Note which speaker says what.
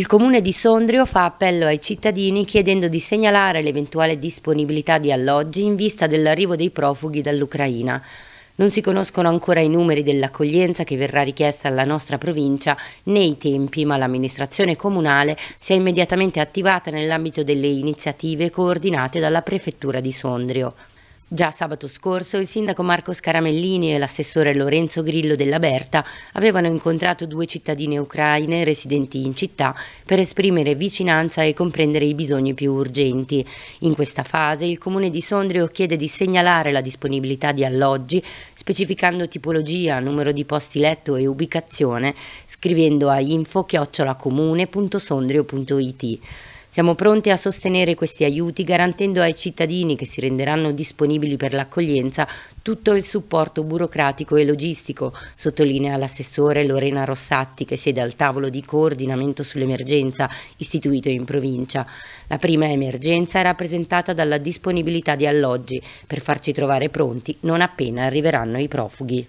Speaker 1: Il comune di Sondrio fa appello ai cittadini chiedendo di segnalare l'eventuale disponibilità di alloggi in vista dell'arrivo dei profughi dall'Ucraina. Non si conoscono ancora i numeri dell'accoglienza che verrà richiesta alla nostra provincia né i tempi, ma l'amministrazione comunale si è immediatamente attivata nell'ambito delle iniziative coordinate dalla prefettura di Sondrio. Già sabato scorso il sindaco Marco Scaramellini e l'assessore Lorenzo Grillo della Berta avevano incontrato due cittadine ucraine residenti in città per esprimere vicinanza e comprendere i bisogni più urgenti. In questa fase il comune di Sondrio chiede di segnalare la disponibilità di alloggi specificando tipologia, numero di posti letto e ubicazione scrivendo a info-comune.sondrio.it. Siamo pronti a sostenere questi aiuti garantendo ai cittadini che si renderanno disponibili per l'accoglienza tutto il supporto burocratico e logistico, sottolinea l'assessore Lorena Rossatti che siede al tavolo di coordinamento sull'emergenza istituito in provincia. La prima emergenza è rappresentata dalla disponibilità di alloggi per farci trovare pronti non appena arriveranno i profughi.